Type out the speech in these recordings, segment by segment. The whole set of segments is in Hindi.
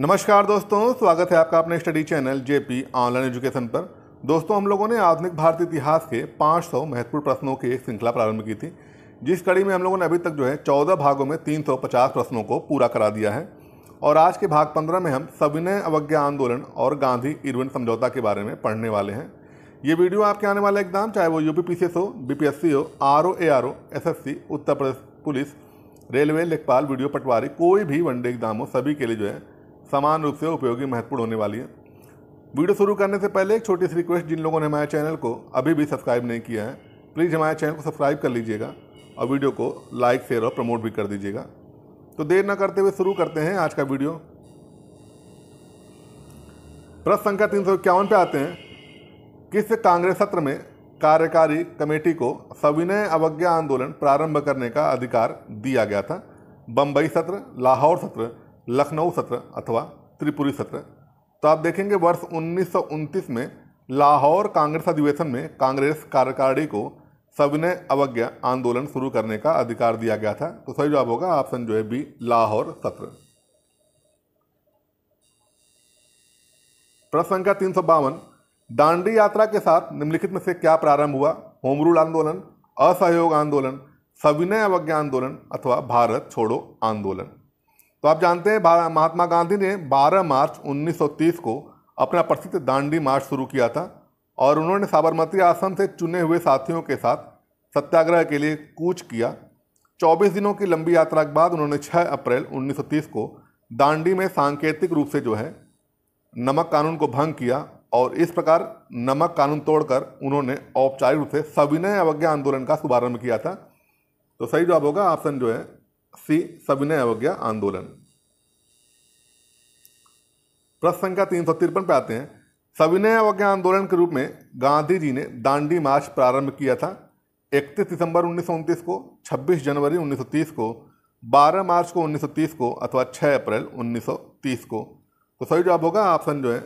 नमस्कार दोस्तों स्वागत है आपका अपने study channel JP online education पर दोस्तों हम लोगों ने आधुनिक भारतीय इतिहास के 500 महत्वपूर्ण प्रश्नों की एक श्रृंखला प्रारंभ की थी जिस कड़ी में हम लोगों ने अभी तक जो है 14 भागों में 350 प्रश्नों को पूरा करा दिया है और आज के भाग पंद्रह में हम सविनय अवज्ञा आंदोलन और गांधी इरविन समझौता के बारे में पढ़ने वाले हैं ये वीडियो आपके आने वाला एग्जाम चाहे वो यू पी हो बी हो R O A R O S S C Uttar Pradesh police railway लेखपाल वीडियो पटवारी कोई भी वनडे एग्जाम हो सभी के लिए जो है समान रूप से उपयोगी महत्वपूर्ण होने वाली है वीडियो शुरू करने से पहले एक छोटी सी रिक्वेस्ट जिन लोगों ने हमारे चैनल को अभी भी सब्सक्राइब नहीं किया है प्लीज़ हमारे चैनल को सब्सक्राइब कर लीजिएगा और वीडियो को लाइक शेयर और प्रमोट भी कर दीजिएगा तो देर ना करते हुए शुरू करते हैं आज का वीडियो प्रश्न संख्या तीन सौ इक्यावन पर आते हैं किस कांग्रेस सत्र में कार्यकारी कमेटी को सविनय अवज्ञा आंदोलन प्रारंभ करने का अधिकार दिया गया था बम्बई सत्र लाहौर सत्र लखनऊ सत्र अथवा त्रिपुरी सत्र तो आप देखेंगे वर्ष उन्नीस में लाहौर कांग्रेस अधिवेशन में कांग्रेस कार्यकारिणी को सविनय अवज्ञा आंदोलन शुरू करने का अधिकार दिया गया था तो सही जवाब होगा ऑप्शन जो है बी लाहौर सत्र प्रश्न संख्या तीन सौ बावन दांडी यात्रा के साथ निम्नलिखित में से क्या प्रारंभ हुआ होम रूल आंदोलन असहयोग आंदोलन सविनय अवज्ञा आंदोलन अथवा भारत छोड़ो आंदोलन तो आप जानते हैं महात्मा गांधी ने 12 मार्च 1930 को अपना प्रसिद्ध दांडी मार्च शुरू किया था और उन्होंने साबरमती आश्रम से चुने हुए साथियों के साथ सत्याग्रह के लिए कूच किया 24 दिनों की लंबी यात्रा के बाद उन्होंने 6 अप्रैल 1930 को दांडी में सांकेतिक रूप से जो है नमक कानून को भंग किया और इस प्रकार नमक कानून तोड़कर उन्होंने औपचारिक रूप से सविनय अवज्ञा आंदोलन का शुभारंभ किया था तो सही जवाब होगा ऑप्शन जो है सी सविनय अवज्ञा आंदोलन प्रश्न संख्या तीन सौ तिरपन पर आते हैं सविनय अवज्ञा आंदोलन के रूप में गांधी जी ने दांडी मार्च प्रारंभ किया था 31 दिसंबर उन्नीस को 26 जनवरी 1930 को 12 मार्च को 1930 को अथवा 6 अप्रैल 1930 को तो सही जवाब होगा ऑप्शन जो है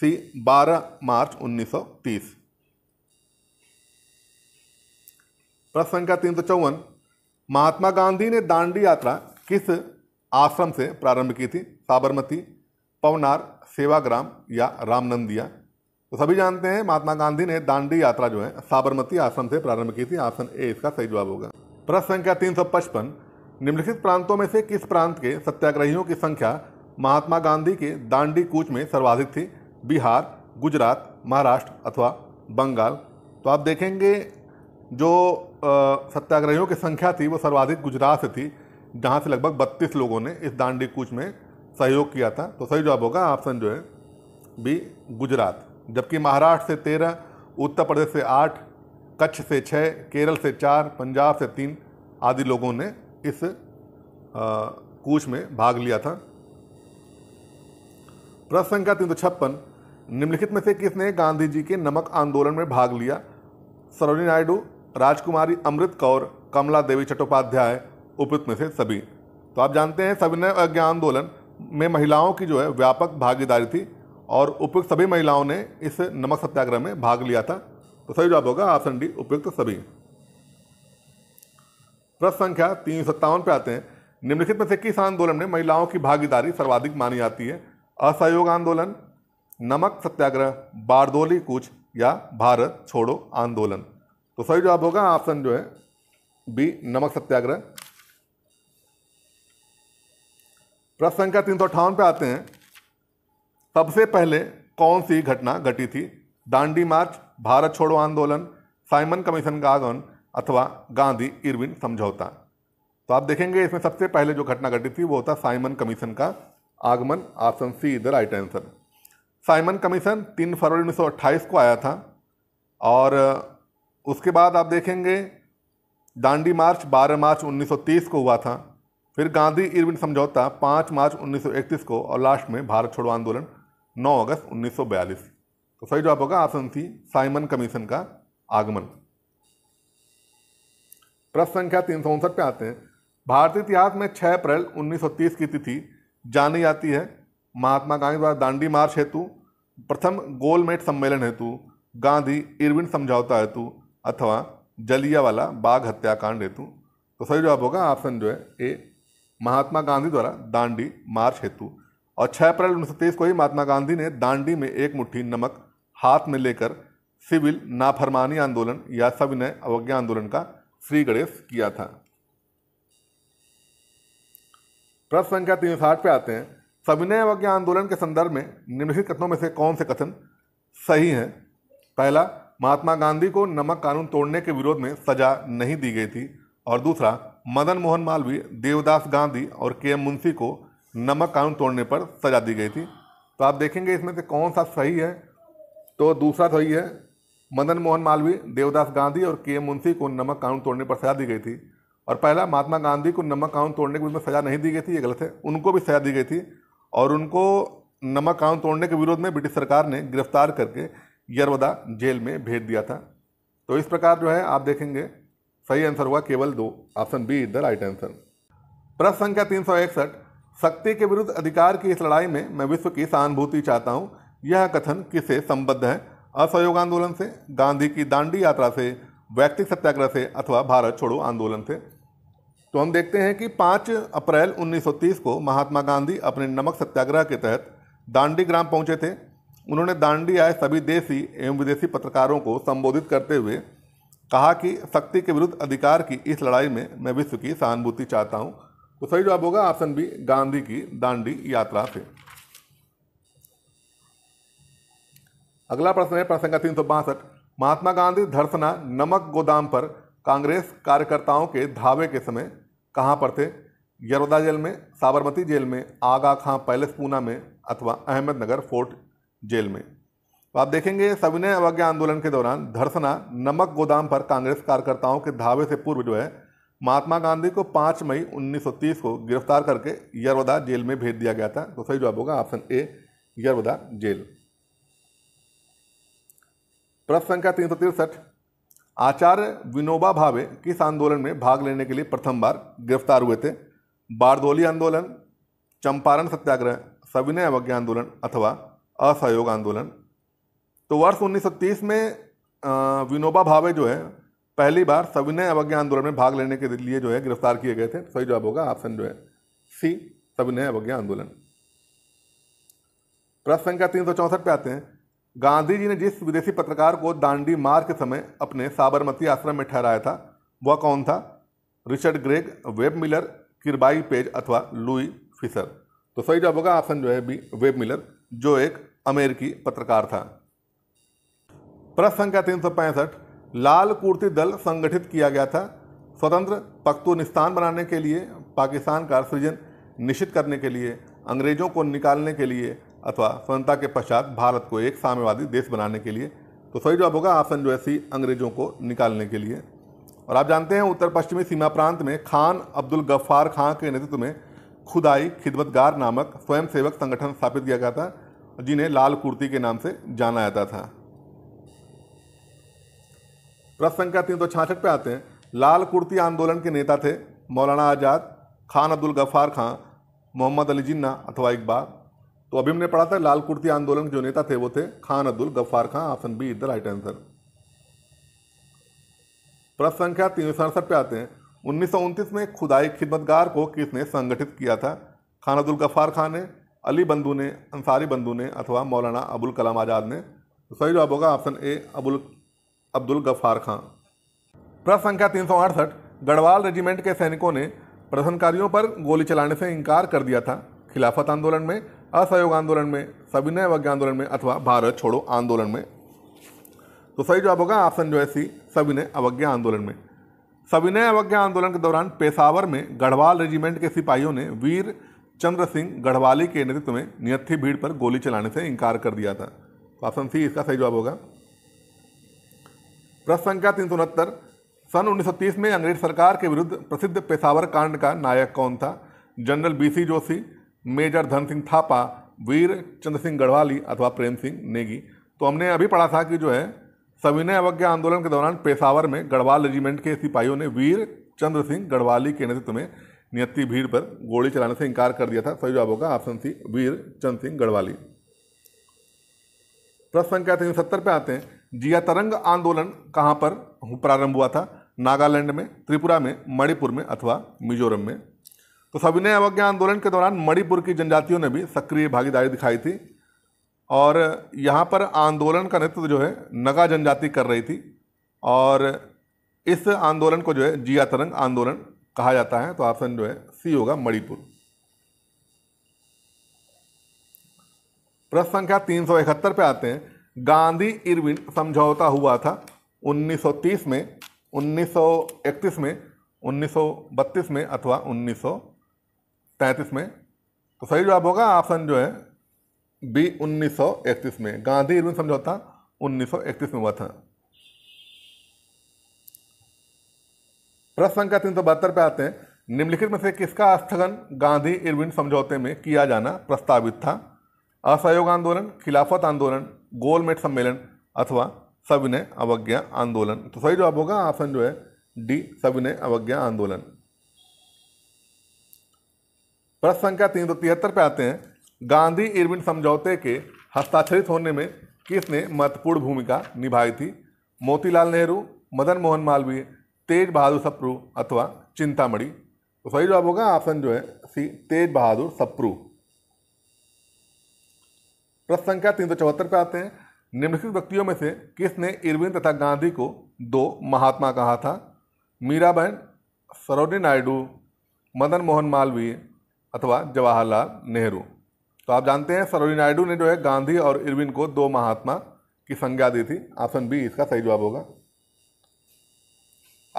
सी 12 मार्च 1930 प्रश्न संख्या तीन सौ चौवन महात्मा गांधी ने दांडी यात्रा किस आश्रम से प्रारंभ की थी साबरमती पवनार सेवाग्राम या रामनंदिया तो सभी जानते हैं महात्मा गांधी ने दांडी यात्रा जो है साबरमती आश्रम से प्रारंभ की थी ऑप्शन ए इसका सही जवाब होगा प्रश्न संख्या तीन सौ पचपन निम्नलिखित प्रांतों में से किस प्रांत के सत्याग्रहियों की संख्या महात्मा गांधी के दांडी कूच में सर्वाधिक थी बिहार गुजरात महाराष्ट्र अथवा बंगाल तो आप देखेंगे जो सत्याग्रहियों की संख्या थी वो सर्वाधिक गुजरात से थी जहाँ से लगभग बत्तीस लोगों ने इस दांडी कूच में सहयोग किया था तो सही जवाब होगा ऑप्शन जो है बी गुजरात जबकि महाराष्ट्र से तेरह उत्तर प्रदेश से आठ कच्छ से छः केरल से चार पंजाब से तीन आदि लोगों ने इस कूच में भाग लिया था प्रश्न संख्या तीन सौ छप्पन निम्नलिखित में से किसने गांधी जी के नमक आंदोलन में भाग लिया सरोजी नायडू राजकुमारी अमृत कौर कमला देवी चट्टोपाध्याय उपयुक्त में से सभी तो आप जानते हैं सविनय अज्ञा आंदोलन में महिलाओं की जो है व्यापक भागीदारी थी और उपयुक्त सभी महिलाओं ने इस नमक सत्याग्रह में भाग लिया था तो सही जवाब होगा ऑप्शन डी उपयुक्त सभी प्रश्न संख्या तीन सत्तावन पे आते हैं निम्नलिखित में से किस आंदोलन में महिलाओं की भागीदारी सर्वाधिक मानी जाती है असहयोग आंदोलन नमक सत्याग्रह बारदोली कूच या भारत छोड़ो आंदोलन तो सही जवाब होगा ऑप्शन जो है बी नमक सत्याग्रह प्रश्न संख्या तीन सौ अट्ठावन पे आते हैं सबसे पहले कौन सी घटना घटी थी दांडी मार्च भारत छोड़ो आंदोलन साइमन कमीशन का आगमन अथवा गांधी इरविन समझौता तो आप देखेंगे इसमें सबसे पहले जो घटना घटी थी वो होता साइमन कमीशन का आगमन ऑप्शन सी इधर राइट आंसर साइमन कमीशन तीन फरवरी 1928 को आया था और उसके बाद आप देखेंगे दांडी मार्च 12 मार्च 1930 को हुआ था फिर गांधी इरविन समझौता 5 मार्च 1931 को और लास्ट में भारत छोड़ो आंदोलन 9 अगस्त 1942 तो सही जवाब होगा ऑप्शन सी साइमन कमीशन का आगमन प्रश्न संख्या तीन सौ उनसठ पे आते हैं भारतीय इतिहास में 6 अप्रैल 1930 की तिथि जानी जाती है महात्मा गांधी द्वारा दांडी मार्च हेतु प्रथम गोलमेट सम्मेलन हेतु गांधी इरविन समझौता हेतु अथवा जलिया वाला बाघ हत्याकांड हेतु तो सही जवाब होगा ऑप्शन जो है ए महात्मा गांधी द्वारा दांडी मार्च हेतु और 6 अप्रैल उन्नीस को ही महात्मा गांधी ने दांडी में एक मुट्ठी नमक हाथ में लेकर सिविल नाफरमानी आंदोलन या सविनय अवज्ञा आंदोलन का श्री गणेश किया था प्रश्न संख्या तीन साठ पे आते हैं सविनय अवज्ञा आंदोलन के संदर्भ में निम्नलिखित कथनों में से कौन से कथन सही हैं पहला महात्मा गांधी को नमक कानून तोड़ने के विरोध में सजा नहीं दी गई थी और दूसरा मदन मोहन मालवीय देवदास गांधी और के एम मुंशी को नमक कानून तोड़ने पर सजा दी गई थी तो आप देखेंगे इसमें से कौन सा सही है तो दूसरा सही है मदन मोहन मालवीय देवदास गांधी और के एम मुंशी को नमक कानून तोड़ने पर सजा दी गई थी और पहला महात्मा गांधी को नमक कानून तोड़ने के विरोध में सजा नहीं दी गई थी ये गलत है उनको भी सजा दी गई थी और उनको नमक कानून तोड़ने के विरोध में ब्रिटिश सरकार ने गिरफ्तार करके यरवदा जेल में भेज दिया था तो इस प्रकार जो है आप देखेंगे सही आंसर हुआ केवल दो option B is the right answer प्रश्न संख्या तीन सौ इकसठ शक्ति के विरुद्ध अधिकार की इस लड़ाई में मैं विश्व की सहानुभूति चाहता हूँ यह कथन किससे संबद्ध है असहयोग आंदोलन से गांधी की दांडी यात्रा से वैक्तिक सत्याग्रह से अथवा भारत छोड़ो आंदोलन से तो हम देखते हैं कि 5 अप्रैल 1930 को महात्मा गांधी अपने नमक सत्याग्रह के तहत दांडी ग्राम पहुंचे थे उन्होंने दांडी आए सभी देशी एवं विदेशी पत्रकारों को संबोधित करते हुए कहा कि शक्ति के विरुद्ध अधिकार की इस लड़ाई में मैं विश्व की सहानुभूति चाहता हूँ तो सही जवाब होगा ऑप्शन बी गांधी की दांडी यात्रा से अगला प्रश्न है प्रश्न का तीन सौ बासठ महात्मा गांधी धरसना नमक गोदाम पर कांग्रेस कार्यकर्ताओं के धावे के समय कहाँ पर थे यरोदा जेल में साबरमती जेल में आगा खां पैलेस पूना में अथवा अहमदनगर फोर्ट जेल में तो आप देखेंगे सविनय अवज्ञा आंदोलन के दौरान धरसना नमक गोदाम पर कांग्रेस कार्यकर्ताओं के धावे से पूर्व जो है महात्मा गांधी को 5 मई 1930 को गिरफ्तार करके यरवदा जेल में भेज दिया गया था तो सही जवाब होगा ऑप्शन ए यरवदा जेल प्रश्न संख्या तीन सौ तिरसठ आचार्य विनोबा भावे किस आंदोलन में भाग लेने के लिए प्रथम बार गिरफ्तार हुए थे बारदोली आंदोलन चंपारण सत्याग्रह सविनय अवज्ञा आंदोलन अथवा असहयोग आंदोलन तो वर्ष उन्नीस में विनोबा भावे जो है पहली बार सविनय अवज्ञा आंदोलन में भाग लेने के लिए जो है गिरफ्तार किए गए थे सही जवाब होगा ऑप्शन जो है सी सविनय अवज्ञा आंदोलन प्रश्न संख्या तीन सौ चौंसठ पे आते हैं गांधी जी ने जिस विदेशी पत्रकार को दांडी मार के समय अपने साबरमती आश्रम में ठहराया था वह कौन था Richard Gregg Webb Miller Kirby Page अथवा लुई फिशर तो सही जवाब होगा ऑप्शन जो है बी वेब मिलर जो एक अमेरिकी पत्रकार था प्रश्न संख्या तीन सौ पैंसठ लाल कुर्ती दल संगठित किया गया था स्वतंत्र पख्तूनिस्तान बनाने के लिए पाकिस्तान का सृजन निश्चित करने के लिए अंग्रेजों को निकालने के लिए अथवा स्वतंत्रता के पश्चात भारत को एक साम्यवादी देश बनाने के लिए तो सही जवाब होगा ऑप्शन जो है सी अंग्रेजों को निकालने के लिए और आप जानते हैं उत्तर पश्चिमी सीमा प्रांत में खान अब्दुल गफ्फार खां के नेतृत्व में खुदाई खिदमतगार नामक स्वयंसेवक संगठन स्थापित किया गया था जिन्हें लाल कुर्ती के नाम से जाना जाता था प्रश्न संख्या तीन सौ छाछठ पे आते हैं लाल कुर्ती आंदोलन के नेता थे मौलाना आज़ाद खान अब्दुल गफ्फार खां मोहम्मद अली जिन्ना अथवा इकबाल तो अभी हमने पढ़ा था लाल कुर्ती आंदोलन के जो नेता थे वो थे Khan Abdul Ghaffar Khan option B is the right answer प्रश्न संख्या तीन सौ सड़सठ पे आते हैं उन्नीस में खुदाई खिदमतगार को किसने संगठित किया था खान अब्दुल गफ़ार खान ने अली बंधु ने अंसारी बंधु ने अथवा मौलाना अबुल कलाम आज़ाद ने तो सही जवाब होगा ऑप्शन ए अबुल अब्दुल गफ्फार खां प्रश्न संख्या तीन सौ अड़सठ गढ़वाल रेजिमेंट के सैनिकों ने प्रदर्शनकारियों पर गोली चलाने से इनकार कर दिया था खिलाफत आंदोलन में असहयोग आंदोलन में सविनय वज्ञ आंदोलन में अथवा भारत छोड़ो आंदोलन में तो सही जवाब होगा ऑप्शन जो है सी सविनय अवज्ञा आंदोलन में सविनय अवज्ञा आंदोलन के दौरान पेशावर में गढ़वाल रेजिमेंट के सिपाहियों ने वीर चंद्र सिंह गढ़वाली के नेतृत्व में नियथी भीड़ पर गोली चलाने से इनकार कर दिया था ऑप्शन सी इसका सही जवाब होगा प्रश्न संख्या तीन सौ उनहत्तर सन 1930 में अंग्रेज सरकार के विरुद्ध प्रसिद्ध पेशावर कांड का नायक कौन था जनरल बीसी जोशी मेजर धन सिंह थापा वीर चंद्र सिंह गढ़वाली अथवा प्रेम सिंह नेगी तो हमने अभी पढ़ा था कि जो है सविनय अवज्ञा आंदोलन के दौरान पेशावर में गढ़वाल रेजिमेंट के सिपाहियों ने वीर चंद्र सिंह गढ़वाली के नेतृत्व में नियति भीड़ पर गोली चलाने से इंकार कर दिया था सही जवाब होगा ऑप्शन सी वीर चंद्र सिंह गढ़वाली प्रश्न संख्या तीन सत्तर पे आते हैं जिया तरंग आंदोलन कहाँ पर प्रारंभ हुआ था नागालैंड में त्रिपुरा में मणिपुर में अथवा मिजोरम में तो सविनय अवज्ञा आंदोलन के दौरान मणिपुर की जनजातियों ने भी सक्रिय भागीदारी दिखाई थी और यहाँ पर आंदोलन का नेतृत्व जो है नगा जनजाति कर रही थी और इस आंदोलन को जो है जिया तरंग आंदोलन कहा जाता है तो ऑप्शन जो है सी होगा मणिपुर प्रश्न संख्या तीन सौ इकहत्तर पे आते हैं गांधी इरविन समझौता हुआ था 1930 में 1931 में 1932 में अथवा 1933 में तो सही जवाब होगा ऑप्शन जो है बी 1931 में गांधी इरविन समझौता 1931 में हुआ था प्रश्न संख्या तीन सौ बहत्तर पे आते हैं निम्नलिखित में से किसका स्थगन गांधी इरविन समझौते में किया जाना प्रस्तावित था असहयोग आंदोलन खिलाफत आंदोलन गोलमेट सम्मेलन अथवा सविनय अवज्ञा आंदोलन तो सही जवाब होगा ऑप्शन जो है डी सविनय अवज्ञा आंदोलन प्रश्न संख्या तीन सौ तिहत्तर पे आते हैं गांधी इरविन समझौते के हस्ताक्षरित होने में किसने महत्वपूर्ण भूमिका निभाई थी मोतीलाल नेहरू मदन मोहन मालवीय तेज बहादुर सप्रू अथवा चिंतामणि तो सही जवाब होगा ऑप्शन जो है सी तेज बहादुर सप्रू प्रश्न संख्या तीन सौ चौहत्तर पे आते हैं निम्नलिखित व्यक्तियों में से किसने इरविन तथा गांधी को दो महात्मा कहा था मीराबेन सरोनी नायडू मदन मोहन मालवीय अथवा जवाहरलाल नेहरू तो आप जानते हैं सरोजी नायडू ने जो है गांधी और इरविन को दो महात्मा की संज्ञा दी थी ऑप्शन बी इसका सही जवाब होगा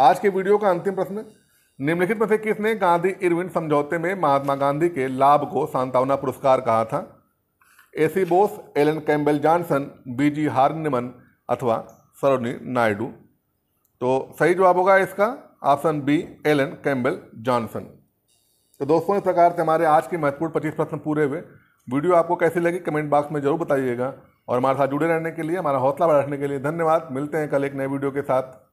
आज के वीडियो का अंतिम प्रश्न निम्नलिखित में से किसने गांधी इरविन समझौते में महात्मा गांधी के लाभ को सांतावना पुरस्कार कहा था AC Bose Alan Campbell Johnson BG Horniman अथवा सरोनी नायडू तो सही जवाब होगा इसका option B Alan Campbell Johnson तो दोस्तों इस प्रकार से हमारे आज के महत्वपूर्ण पच्चीस प्रश्न पूरे हुए वीडियो आपको कैसी लगी कमेंट बॉक्स में जरूर बताइएगा और हमारे साथ जुड़े रहने के लिए हमारा हौसला बढ़ाने के लिए धन्यवाद मिलते हैं कल एक नए वीडियो के साथ